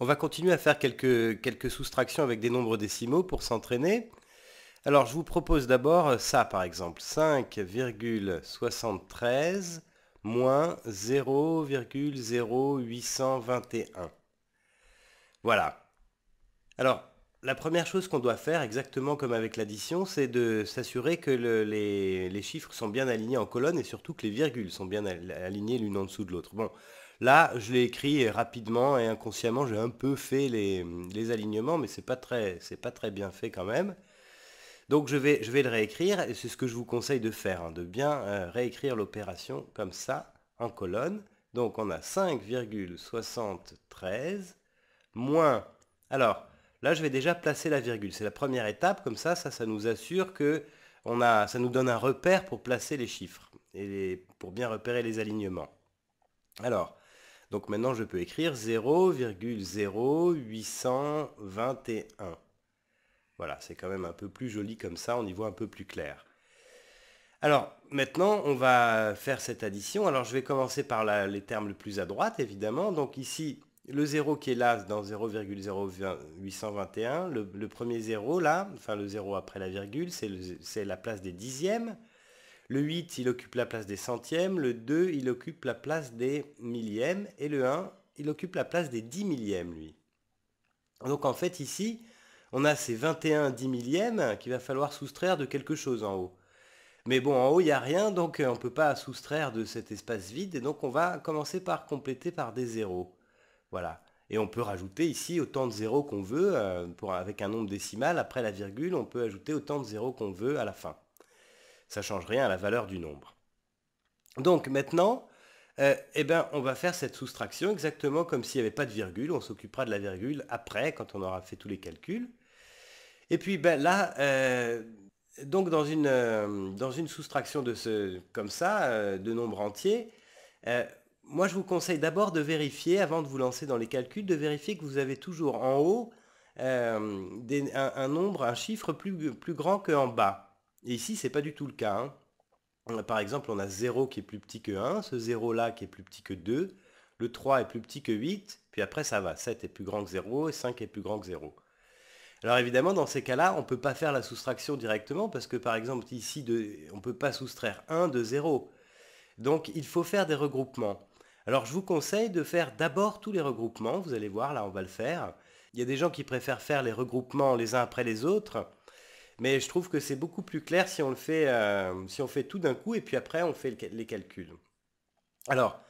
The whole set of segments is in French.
On va continuer à faire quelques, quelques soustractions avec des nombres décimaux pour s'entraîner. Alors je vous propose d'abord ça par exemple, 5,73 moins 0,0821. Voilà. Alors la première chose qu'on doit faire, exactement comme avec l'addition, c'est de s'assurer que les, les, chiffres sont bien alignés en colonne et surtout que les virgules sont bien alignées l'une en dessous de l'autre. Bon, Là, je l'ai écrit rapidement et inconsciemment, j'ai un peu fait les, alignements, mais c'est pas pas très bien fait quand même. Donc je vais, je vais le réécrire et c'est ce que je vous conseille de faire, hein, de bien euh, réécrire l'opération comme ça, en colonne. Donc on a 5,73 moins... Alors là je vais déjà placer la virgule, c'est la première étape, comme ça, ça, ça nous assure que ça nous donne un repère pour placer les chiffres et pour bien repérer les alignements. Alors, donc maintenant, je peux écrire 0,0821. Voilà, c'est quand même un peu plus joli comme ça, on y voit un peu plus clair. Alors maintenant, on va faire cette addition. Alors je vais commencer par les termes le plus à droite, évidemment. Donc ici, le 0 qui est là dans 0,0821, le, premier 0 là, enfin le 0 après la virgule, c'est la place des dixièmes. Le 8, il occupe la place des centièmes, le 2, il occupe la place des millièmes, et le 1, il occupe la place des dix millièmes, lui. Donc en fait, ici, on a ces 21 dix millièmes qu'il va falloir soustraire de quelque chose en haut. Mais bon, en haut, il n'y a rien, donc euh, on ne peut pas soustraire de cet espace vide, et donc on va commencer par compléter par des zéros. Voilà. Et on peut rajouter ici autant de zéros qu'on veut, euh, pour, avec un nombre décimal, après la virgule, on peut ajouter autant de zéros qu'on veut à la fin ça ne change rien à la valeur du nombre. Donc maintenant, euh, eh ben, on va faire cette soustraction exactement comme s'il n'y avait pas de virgule. On s'occupera de la virgule après, quand on aura fait tous les calculs. Et puis ben, là, euh, donc dans une, euh, dans une soustraction de ce, comme ça, de nombre entier, moi je vous conseille d'abord de vérifier, avant de vous lancer dans les calculs, de vérifier que vous avez toujours en haut un, nombre, un chiffre plus, plus grand qu'en bas. Et ici, n'est pas du tout le cas. Hein. par exemple, on a 0 qui est plus petit que 1, ce 0-là qui est plus petit que 2, le 3 est plus petit que 8, puis après ça va, 7 est plus grand que 0 et 5 est plus grand que 0. Alors évidemment, dans ces cas-là, on ne peut pas faire la soustraction directement parce que par exemple ici, on ne peut pas soustraire 1 de 0. Donc il faut faire des regroupements. Alors je vous conseille de faire d'abord tous les regroupements, vous allez voir, là on va le faire. Il y a des gens qui préfèrent faire les regroupements les uns après les autres. Mais je trouve que c'est beaucoup plus clair si on le fait, euh, si on fait tout d'un coup et puis après on fait les calculs. Alors,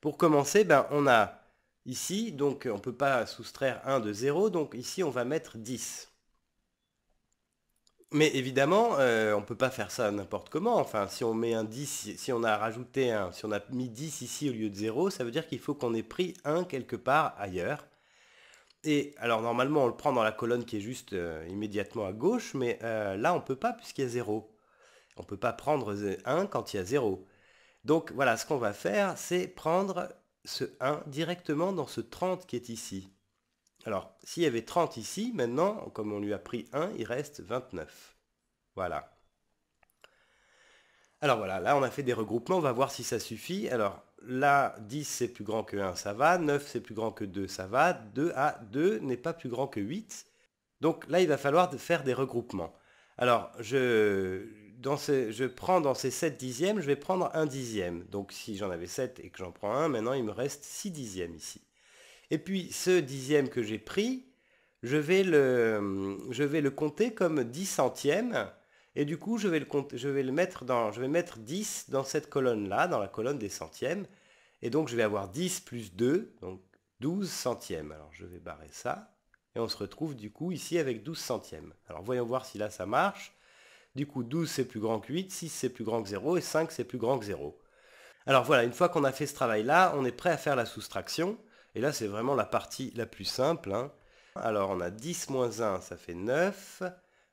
pour commencer, ben, on a ici, donc on ne peut pas soustraire 1 de 0, donc ici on va mettre 10. Mais évidemment, euh, on ne peut pas faire ça n'importe comment. Enfin, si on met un 10, si on a rajouté un, si on a mis 10 ici au lieu de 0, ça veut dire qu'il faut qu'on ait pris 1 quelque part ailleurs. Et alors normalement on le prend dans la colonne qui est juste euh, immédiatement à gauche, mais euh, là on ne peut pas puisqu'il y a 0. On ne peut pas prendre 1 quand il y a 0. Donc voilà, ce qu'on va faire, c'est prendre ce 1 directement dans ce 30 qui est ici. Alors, s'il y avait 30 ici, maintenant, comme on lui a pris 1, il reste 29. Voilà. Alors voilà, là on a fait des regroupements, on va voir si ça suffit. Alors, là, 10 c'est plus grand que 1, ça va. 9 c'est plus grand que 2, ça va. 2 à 2 n'est pas plus grand que 8. Donc là, il va falloir faire des regroupements. Alors, je, prends dans ces 7 dixièmes, je vais prendre 1 dixième. Donc si j'en avais 7 et que j'en prends 1, maintenant il me reste 6 dixièmes ici. Et puis ce dixième que j'ai pris, je vais, le, je vais le compter comme 10 centièmes et du coup, je vais, le mettre je vais mettre 10 dans cette colonne-là, dans la colonne des centièmes. Et donc, je vais avoir 10 plus 2, donc 12 centièmes. Alors, je vais barrer ça. Et on se retrouve du coup ici avec 12 centièmes. Alors, voyons voir si là, ça marche. Du coup, 12 c'est plus grand que 8, 6 c'est plus grand que 0 et 5 c'est plus grand que 0. Alors voilà, une fois qu'on a fait ce travail-là, on est prêt à faire la soustraction. Et là, c'est vraiment la partie la plus simple. Hein. Alors, on a 10 moins 1, ça fait 9.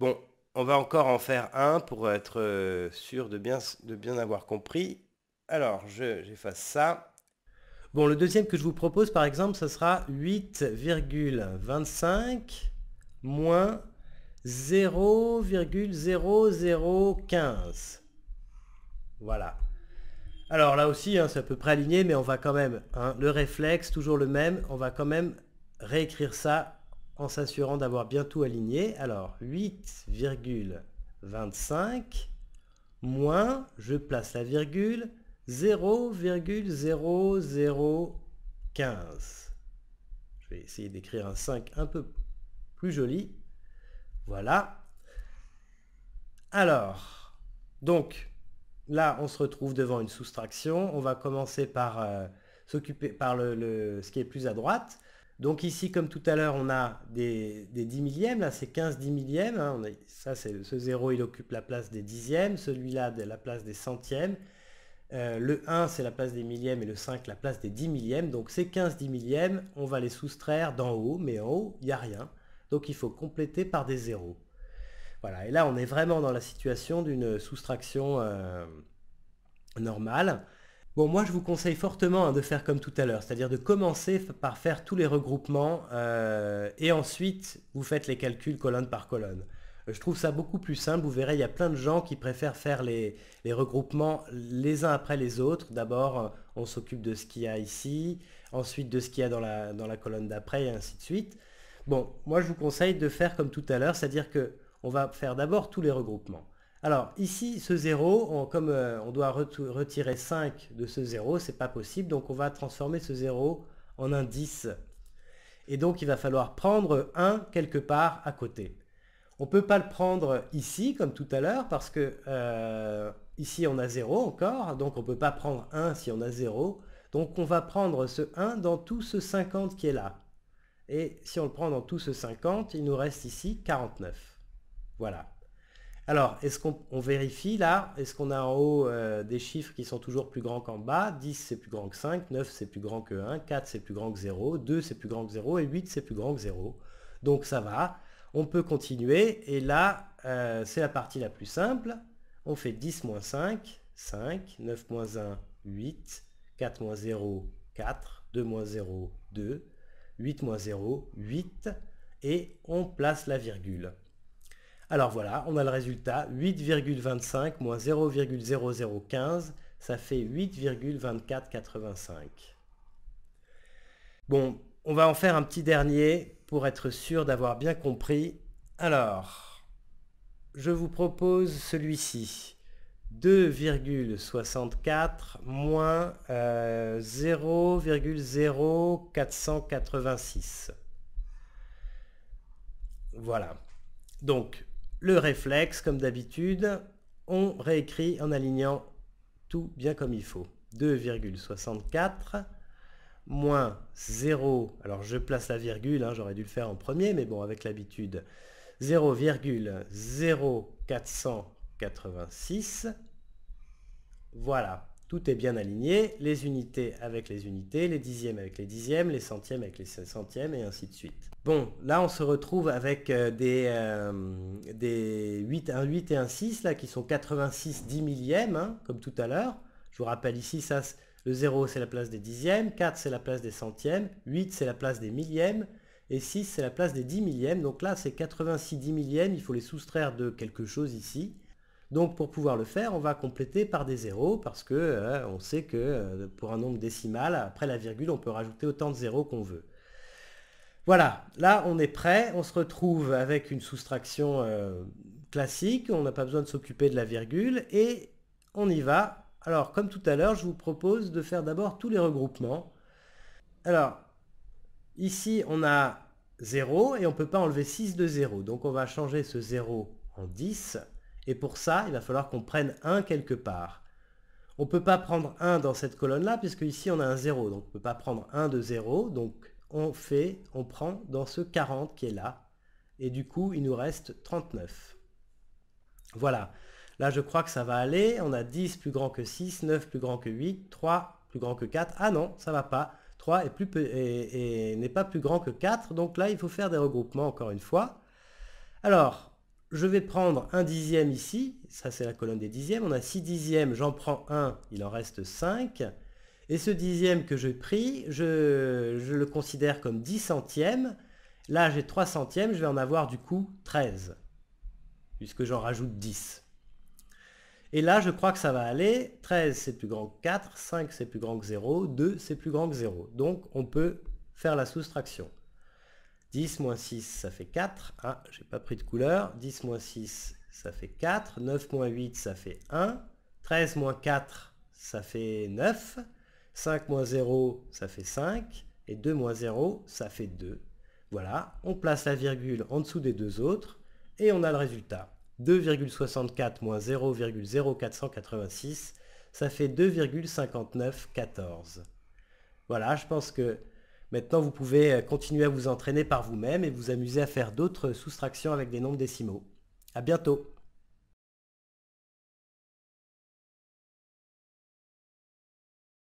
Bon, on va encore en faire un pour être euh, sûr de bien, de bien avoir compris. Alors, j'efface ça. Bon, le deuxième que je vous propose, par exemple, ce sera 8,25 moins 0,0015. Voilà. Alors là aussi, hein, c'est à peu près aligné, mais on va quand même, hein, le réflexe, toujours le même, on va quand même réécrire ça en s'assurant d'avoir bien tout aligné. Alors 8,25 moins, je place la virgule, 0,0015. Je vais essayer d'écrire un 5 un peu plus joli. Voilà. Alors, donc, là, on se retrouve devant une soustraction. On va commencer par euh, s'occuper par le, ce qui est plus à droite. Donc ici, comme tout à l'heure, on a des, des 10 millièmes, là c'est 15 10 millièmes, hein, ça c'est ce 0 il occupe la place des dixièmes, celui-là la place des centièmes, euh, le 1 c'est la place des millièmes et le 5 la place des 10 millièmes, donc ces 15 10 millièmes, on va les soustraire d'en haut, mais en haut il n'y a rien, donc il faut compléter par des zéros. Voilà, et là on est vraiment dans la situation d'une soustraction euh, normale. Bon, moi, je vous conseille fortement hein, de faire comme tout à l'heure, c'est-à-dire de commencer par faire tous les regroupements euh, et ensuite, vous faites les calculs colonne par colonne. Euh, je trouve ça beaucoup plus simple. Vous verrez, il y a plein de gens qui préfèrent faire les, regroupements les uns après les autres. D'abord, on s'occupe de ce qu'il y a ici, ensuite de ce qu'il y a dans la, colonne d'après, et ainsi de suite. Bon, moi, je vous conseille de faire comme tout à l'heure, c'est-à-dire qu'on va faire d'abord tous les regroupements. Alors ici, ce 0, on, comme euh, on doit retirer 5 de ce 0, ce n'est pas possible, donc on va transformer ce 0 en un 10. Et donc il va falloir prendre 1 quelque part à côté. On ne peut pas le prendre ici, comme tout à l'heure, parce que euh, ici on a 0 encore, donc on ne peut pas prendre 1 si on a 0. Donc on va prendre ce 1 dans tout ce 50 qui est là. Et si on le prend dans tout ce 50, il nous reste ici 49. Voilà. Alors, est-ce qu'on vérifie là Est-ce qu'on a en haut euh, des chiffres qui sont toujours plus grands qu'en bas 10 c'est plus grand que 5, 9 c'est plus grand que 1, 4 c'est plus grand que 0, 2 c'est plus grand que 0 et 8 c'est plus grand que 0. Donc ça va, on peut continuer et là euh, c'est la partie la plus simple. On fait 10 moins 5, 5, 9 moins 1, 8, 4 moins 0, 4, 2 moins 0, 2, 8 moins 0, 8 et on place la virgule. Alors voilà, on a le résultat, 8,25 moins 0,0015, ça fait 8,2485. Bon, on va en faire un petit dernier pour être sûr d'avoir bien compris. Alors, je vous propose celui-ci. 2,64 moins 0,0486. Euh, voilà. Donc, le réflexe, comme d'habitude, on réécrit en alignant tout bien comme il faut. 2,64 moins 0, alors je place la virgule, hein, j'aurais dû le faire en premier, mais bon, avec l'habitude, 0,0486. Voilà tout est bien aligné, les unités avec les unités, les dixièmes avec les dixièmes, les centièmes avec les centièmes, et ainsi de suite. Bon, là on se retrouve avec euh, des, 8, euh, un 8 et un 6, là, qui sont 86 10 millièmes, hein, comme tout à l'heure. Je vous rappelle ici, ça, le 0 c'est la place des dixièmes, 4 c'est la place des centièmes, 8 c'est la place des millièmes, et 6 c'est la place des 10 millièmes. Donc là c'est 86 10 millièmes, il faut les soustraire de quelque chose ici. Donc pour pouvoir le faire, on va compléter par des zéros parce que euh, on sait que euh, pour un nombre décimal, après la virgule, on peut rajouter autant de zéros qu'on veut. Voilà, là on est prêt, on se retrouve avec une soustraction euh, classique, on n'a pas besoin de s'occuper de la virgule et on y va. Alors comme tout à l'heure, je vous propose de faire d'abord tous les regroupements. Alors ici on a 0 et on ne peut pas enlever 6 de 0, donc on va changer ce 0 en 10 et pour ça, il va falloir qu'on prenne 1 quelque part. On ne peut pas prendre 1 dans cette colonne-là, puisque ici on a un 0. Donc on ne peut pas prendre 1 de 0. Donc on fait, on prend dans ce 40 qui est là. Et du coup, il nous reste 39. Voilà. Là, je crois que ça va aller. On a 10 plus grand que 6, 9 plus grand que 8, 3 plus grand que 4. Ah non, ça va pas. 3 n'est plus et, et, pas plus grand que 4. Donc là, il faut faire des regroupements encore une fois. Alors, je vais prendre un dixième ici, ça c'est la colonne des dixièmes, on a 6 dixièmes, j'en prends un, il en reste 5, et ce dixième que j'ai pris, je, je, le considère comme 10 centièmes, là j'ai 3 centièmes, je vais en avoir du coup 13, puisque j'en rajoute 10. Et là je crois que ça va aller, 13 c'est plus grand que 4, 5 c'est plus grand que 0, 2 c'est plus grand que 0, donc on peut faire la soustraction. 10 moins 6, ça fait 4. Ah, j'ai pas pris de couleur. 10 moins 6, ça fait 4. 9 moins 8, ça fait 1. 13 moins 4, ça fait 9. 5 moins 0, ça fait 5. Et 2 moins 0, ça fait 2. Voilà, on place la virgule en dessous des deux autres et on a le résultat. 2,64 moins 0,0486, ça fait 2,5914. Voilà, je pense que Maintenant, vous pouvez euh, continuer à vous entraîner par vous-même et vous amuser à faire d'autres soustractions avec des nombres décimaux. À bientôt